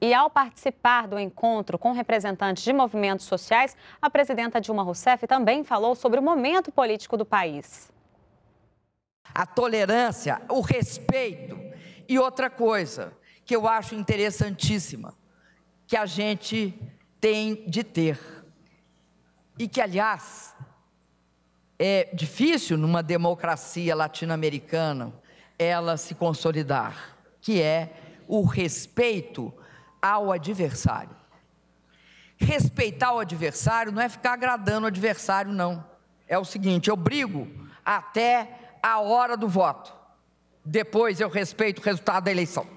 E ao participar do encontro com representantes de movimentos sociais, a presidenta Dilma Rousseff também falou sobre o momento político do país. A tolerância, o respeito e outra coisa que eu acho interessantíssima que a gente tem de ter. E que, aliás, é difícil numa democracia latino-americana ela se consolidar, que é o respeito ao adversário. Respeitar o adversário não é ficar agradando o adversário, não. É o seguinte: eu brigo até a hora do voto. Depois eu respeito o resultado da eleição.